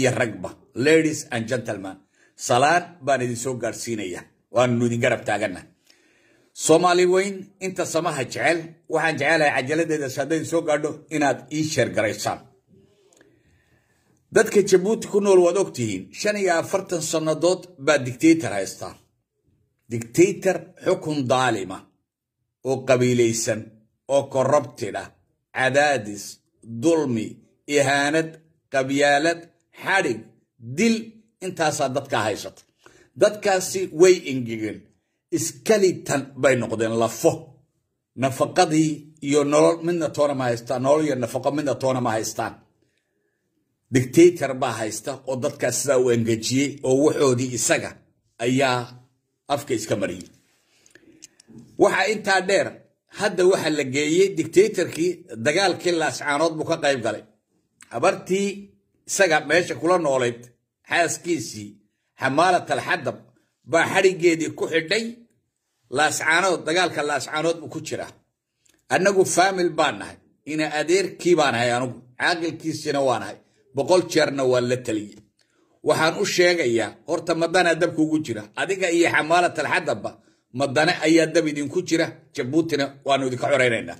iyo ragba ladies and gentleman salaad baan idin soo gaadhsiinaya waannu idin garab taagana soomaali weyn inta samaha jecel waxaan jecelahay cajaladeedas haddayn soo gaadho inaad ii sheergaraysaan dadka jabuuti ku nool waad ogtihiin shan iyo afartan sannadood baa dictator haystaa dictator xukun daalima oo qabiilaysan oo korrubtid ah cadaadis dulmi ihaanad qabyaalad xadhig dil intaasaa dadka haysata dadkaasi way engegeen iskalitan bay noqdeen lafo nafaqadii iyo nolol midna toona ma haystaan nolol iyo nafaqo midna toona ma haystaan dictator baa haysta oo dadkaas sidaa u engejiyey oo waxoodii isaga ayaa afka iska mariyey waxaa intaa dheer hadda waxaa la geeyey dictatorkii dagaalkii laascaanood buu ka qayb galay abartii isaga meesha kula noolayd xaaskiisii xamaalatal xadab baa xadhiggeedii ku xidhay laascaanood dagaalka laascaanood buu ku jiraa annagu faamil baan nahay ina adeerkii baan ahay anugu caaqilkiisiina waan ahay boqol jeerna waan la taliye waxaan u sheegayaa horta madanaa dabka ugu jira adiga iyo xamaalatal xadabba madane ayaa dab idinku jira jabuutina waanu idinka xoraynanaa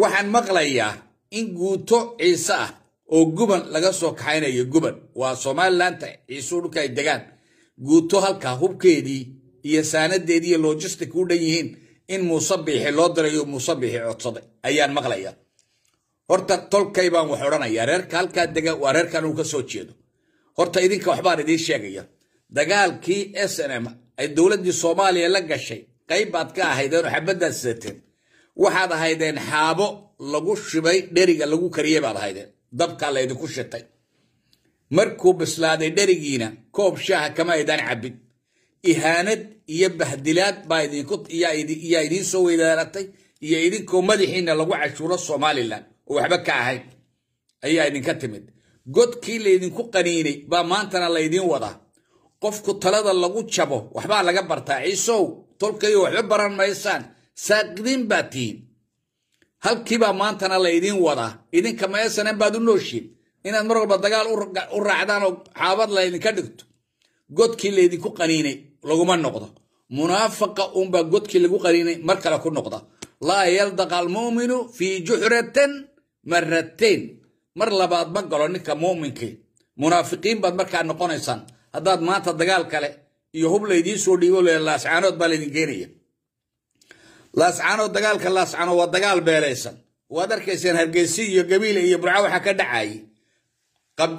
waxaan maqlayaa in guuto ciise ah oo guban laga soo kaxaynayo guban waa somalilandta ciisuu dhulka degaan guuto halka hubkeedii iyo saanadeedii iyo u dhan yihiin in muusabixi loo dirayo muusabixi codsaday ayaan maqlaya horta tolkay baan wax odhanaya reerka halkaa dega waa reerkan uu ka soo jeedo horta idinka waxbaan idiin sheegaya dagaalkii s n m ay dowladdii soomaaliya la gashay qayb baad ka ahaydeen oo xabaddaad sidateen waxaad ahaydeen xaabo lagu shibay dheriga lagu kariyey baad ahaydeen dabkaa laydinku shitay markuu bislaaday dherigiina koob shaaha kama aydaan cabin ihaanad iyo bahdilaad baayaa idiin soo weydaratay iyo idinkoo madaxiina lagu cashuuro somalilan oo waxba ka ahayn ayaa idinka timid godkii laydinku qaniinay baa maantana laydiin wadaa qofku talada lagu jabo waxbaa laga bartaa ciisow tolkayo waxba baran maysaan saaqdiin baa tihiin halkiibaa maantana la wadaa idinka maesanan baad u nooshiin inaad mar walba dagaal u raacdaan oo xaabad laydinka dhigto godkii laydinku qaniinay laguma noqdo munaafaqa uunbaa godkii lagu qaniinay mar kale ku noqda laa yaldaqa almu'minu fii juxratan marateyn mar labaad ma galo ninka mu'minkii munaafiqiin baad markaa noqonaysaan haddaad maanta dagaal kale iyo hub laydiin soo dhiibo lascaanood baa laydin keenaya laascano dagaalka laascano waa dagaal beelaysan waad arkaysaan hargeysi iyo gabiile iyo burca waxaa ka dhacay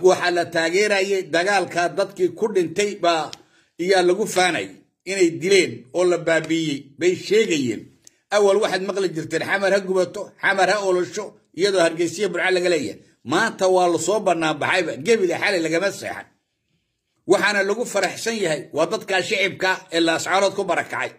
waxaa la taageerayay dagaalka dadkii ku dhintay baa iyaa lagu faanay inay dileen oo la baabiiyey bay sheegayeen awal waxaad maqli jirteen xamar ha gubato xamar ha olosho iyadoo hargeysiya burca laga leeyahay maanta waa lasoo banaanbaxayba baxayba gebile xalay lagama seexan waxaana lagu faraxsan yahay waa dadkaa shicibka ee laascanood ku barakacay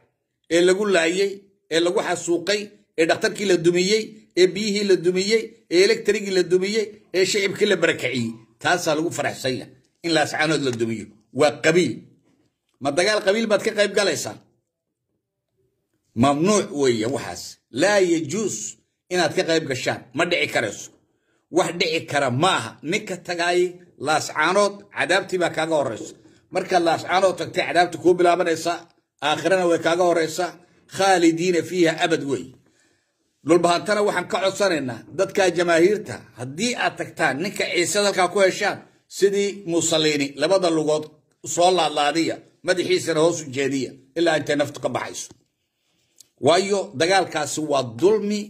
ee lagu laayey ee lagu xasuuqay ee dhakhtarkii la dumiyey ee biyihii la dumiyey ee elektrigii la dumiyey ee shicibkii la barakiciyey taasaa lagu faraxsan yahay in laascaanood la dumiyo waa qabiil ma dagaal qabiil baad ka qayb galaysaa mamnuuc weeye waxaas laa yajuus inaad ka qayb gashaan ma dhici karayso wax dhici kara ma aha ninka tagaayay laascaanood cadaabtii baa kaaga horraysa markaad laascaanood tagtay cadaabta kuu bilaabanaysaa aakhirana way kaaga khaalidiina fiiha abad wey dhulbahatana waxaan ka codsanaynaa dadkaa jamaahiirta haddii aad tagtaan ninka ciise dalkaa ku heshaan sidii musaliini labada lugood soo laadlaadiya madaxiisana hoos jeediya ilaa intay naftu ka baxayso waayo dagaalkaasi waa dulmi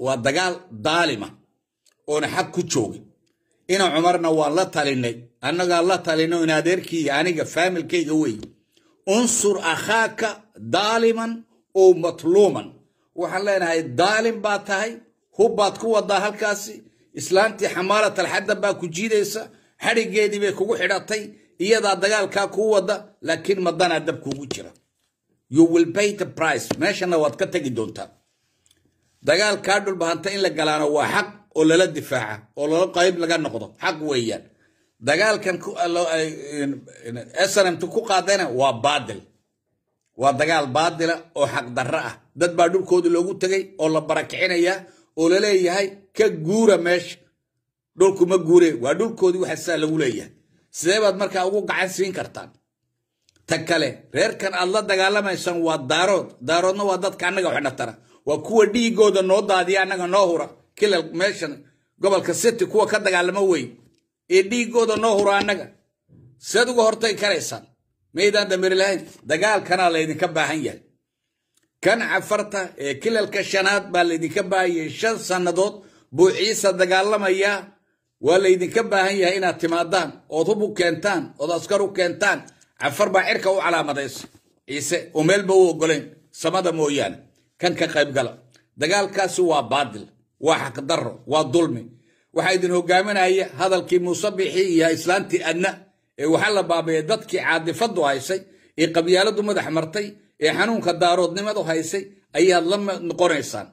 waa dagaal daalima oona xag ku joogin ina cumarna waan la talinay annagaa la talino in aniga faamilkayga wey unsur akhaaka daaliman ow matluuman waxaan leenahay daalim baad tahay hub baad ku waddaa halkaasi islaantii xamaalat alxadda baa ku jiidaysa xadhigeedii bay kugu xidhatay iyadaa dagaalkaa kuu wadda laakiin madanaa dab kuugu jira meeshana waad ka tegi doontaa dagaalkaa dhulbahanta in la galaano waa xaq oo lala difaaca oo lala qayb laga noqdo xaq weeyaan dagaalkan srmt ku qaadana waa baadil waa dagaal baadila oo xaqdarro ah dad baa dhulkooda loogu tegay oo la barakicinayaa oo laleeyahay ka guura meesha dhulku ma guure waa dhulkoodii waxa sidaa lagu leeyahay sidee baad markaa ugu gacan siin kartaan ta kale reerkan aad la dagaalamaysaan waa daarood daaroodna waa dadka annaga wax dhatara waa kuwa dhiigooda noo daadiya annaga noo hura kilal meeshan gobolka city kuwa ka dagaalamo wey ee dhiigooda noo hura annaga saad uga hortay karaysaan maydaan damiri lahayn dagaalkanaa laydinka baahan yahay kan cafarta ee kilalka shanaad baa laydinka baahan yahay shan sannadood buu ciisa dagaalamayaa waa laydinka baahan yahay inaad timaadaan ood hub u keentaan ood askar u keentaan cafar baa cirka u calaamadaysa ciise oo meelba u oggolayn samada mooyaane kan ka qayb gala dagaalkaasi waa baadil waa xaqdarro waa dulmi waxaa idin hogaaminaya hadalkii muuse bixii iyo islaantii adna ee waxaa la baabayay dadkii caadifadu haysay ee qabyaaladu madax martay ee xanuunka daaroodnimadu haysay ayaad la noqonaysaan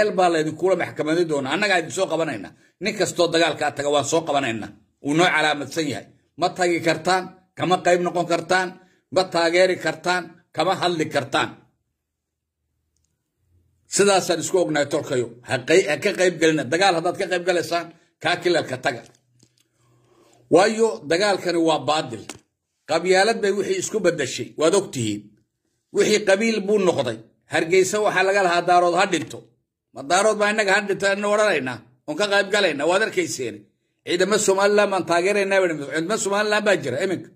meel baa laydinkula maxkamadi doona annagaa idin soo qabanayna nin kastoo dagaalkaa taga waan soo qabanayna uu noo calaamadsan yahay ma tagi kartaan kama qayb noqon kartaan ma taageeri kartaan kama hadli kartaan sidaasaan isku ognahay tolkayo ha ka qayb gelina dagaal haddaad ka qayb galaysaan kaa kilalka taga waayo dagaalkani waa baadil qabyaalad bay wixii isku badashay waad ogtihiin tihiin wixii qabiil buu noqday hargeysa waxaa laga lahaa daarood ha dhinto ma daarood baa innaga ha dhinto ina odhanaynaa oon ka qayb galaynaa waad arkayseeni ciidama somalilan baan taageeraynaa ciidama somalilan baa jira iminka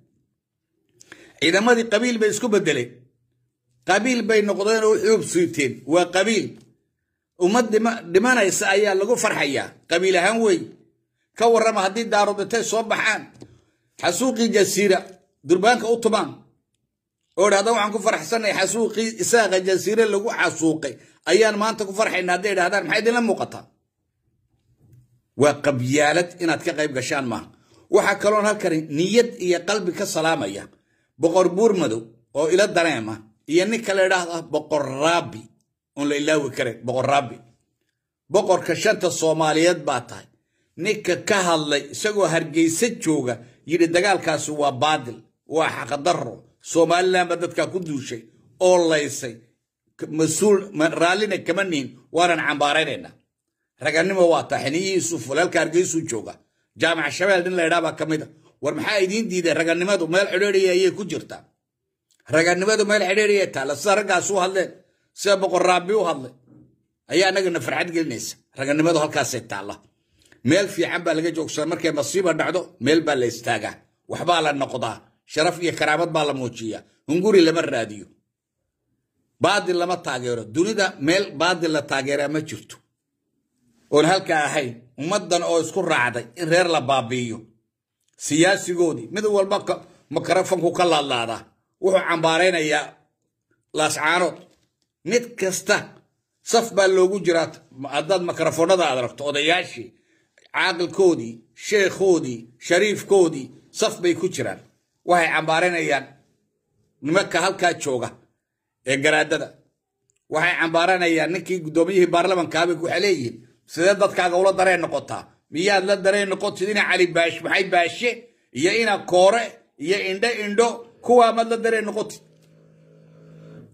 ciidamadii qabiil bay isku bedeleen qabiil bay noqdeen oo xuub siiteen waa qabiil ummad dhimanaysa ayaa lagu farxayaa qabiil ahaan wey ka warrama haddii daarudatay soo baxaan xasuuqii jasiira durbaanka u tumaan oo idhahda waxaan ku farxsanay xasuuqii isaaqa jasiire lagu xasuuqay ayaan maanta ku farxayna hadday idhahdaan maxaa idinla muuqataa waa qabyaalad inaad ka qayb gashaan maaha waxaa kaloon halkan niyad iyo qalbi ka salaamaya boqor buur madow oo ila dareem ah iyo nin kale idhaahda boqor raabi oon la ilaawi karayn boqor raabi boqorka shanta soomaaliyeed baa tahay ninka ka hadlay isagoo hargeysa jooga yidhi dagaalkaasi waa baadil waa xaqadaro somalilan dadkaa ku duushay oo laysay mas-uul raallina kama nihin waanan cambaaraynaynaa raganimo waa tahay xiniyihiisu fulalka hargeysuu jooga jaamaca shabeel nin laydhaa baa ka mid a ah. war maxaa idiin diiday raganimadu meel cidheedhiya ayay ku jirtaa رجعنا بدو ما الحريرية تلا سرقة سو هلا سبق الرابي وهلا أيا نجنا فرحان جلنس رجعنا بدو هالكاسة تلا ميل في عم بلقى جوكس مرك مصيبة بعده ميل بلا استاجة وحبال النقطة شرف يا كرامات بالا موجية هنقولي لما الراديو بعد اللي ما تاجر دوني دا ميل بعد اللي تاجر ما جرتوا ون هالكا هاي مدن او اسكو راعدي غير لبابيو سياسي قودي مدو والبقى مكرفنكو كلا الله ده wuxuu cambaaraynayaa laascaanood mid kasta saf baa loogu jiraa haddaad makrofoonada aad aragto odayaashii caaqilkoodii sheekhoodii shariifkoodii saf bay ku jiraan waxay cambaaranayaan nimanka halkaa jooga ee garaadada waxay cambaaranayaan ninkii guddoomiyihii baarlamankaabay waxay leeyihiin sidee dadkaaga ula dareen noqotaa miyaad la dareen noqotid ina cali baash maxay baashe iyo ina koore iyo indho indho kuwaa madla daree noqotid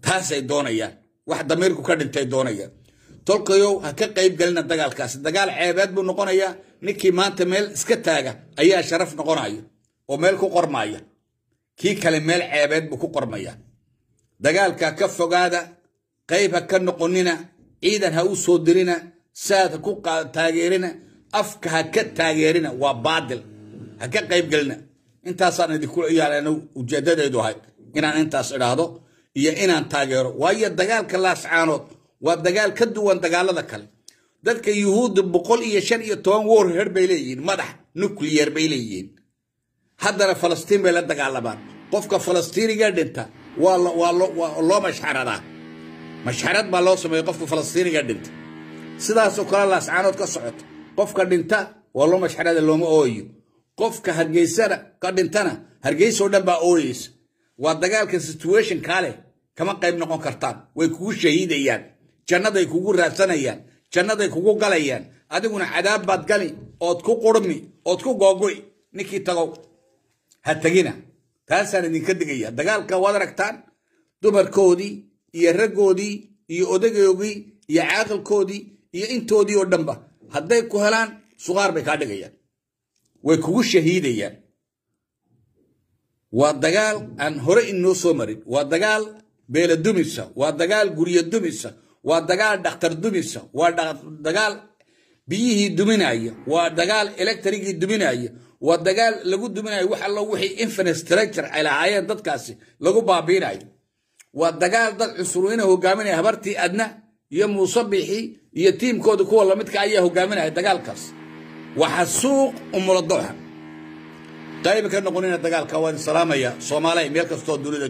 taasay doonayaan wax damiirku ka dhintay doonayaan tolkayow ha ka qayb galina dagaalkaasi dagaal ceebeed buu noqonayaa ninkii maanta meel iska taaga ayaa sharaf noqonaya oo meel ku qormaaya kii kale meel ceebeed buu ku qormaya dagaalka ka fogaada qayb ha ka noqonina ciidan ha u soo dirina saad ha ku taageerina afka ha ka taageerina waa baadil ha ka qayb gelina intaasaan idinkula iyaalana ujeedadaydu ahayd inaan intaas idhaahdo iyo inaan taageero waayo dagaalka laascaanood waa dagaal ka duwan dagaalada kale dadka yuhuudda boqol iyo shan iyo toban warher bay leeyihiin madax nucleyer bay leeyihiin haddana falastiin bay la dagaalamaan qofka falastiiniga dhinta loo mashxaradaa mashxarad baa loo sameeya qofka falastiiniga dhinta sidaasoo kale laascaanood ka socoto qofka dhinta waa loo mashxarada looma ooyo qofka hargeysana ka dhintana hargeysoo dhan baa ooyeysa waa dagaalka situation kaaleh kama qayb noqon kartaan way kugu shahiidayaan jannaday kugu raadsanayaan jannaday kugu galayaan adiguna cadaab baad gali ood ku qurmi ood ku googoy ninkii tagow ha tegina taasaan idinka digaya dagaalka waad aragtaan dumarkoodii iyo raggoodii iyo odagoogii iyo caaqilkoodii iyo intoodii oo dhanba hadday ku helaan sugaar bay kaa dhigayaan way kugu shahiidayaan waa dagaal aan hore inoo soo marin waa dagaal beela dumisa waa dagaal guryo dumisa waa dagaal dhakhtar dumisa waa dagaal biyihii duminaya waa dagaal electrigii duminaya waa dagaal lagu duminayo wax allo wixii infrastructure ay lahaayeen dadkaasi lagu baabiinayo waa dagaal dad cusuriina hogaaminaya habartii adna iyo muusabixii iyo tiimkooda kuwa lamidka ayaa hogaaminaya dagaalkaas waxaa suuq umuladoxa qayba ka noqonina dagaalka waan salaamaya soomaaliya meel kastoo dunida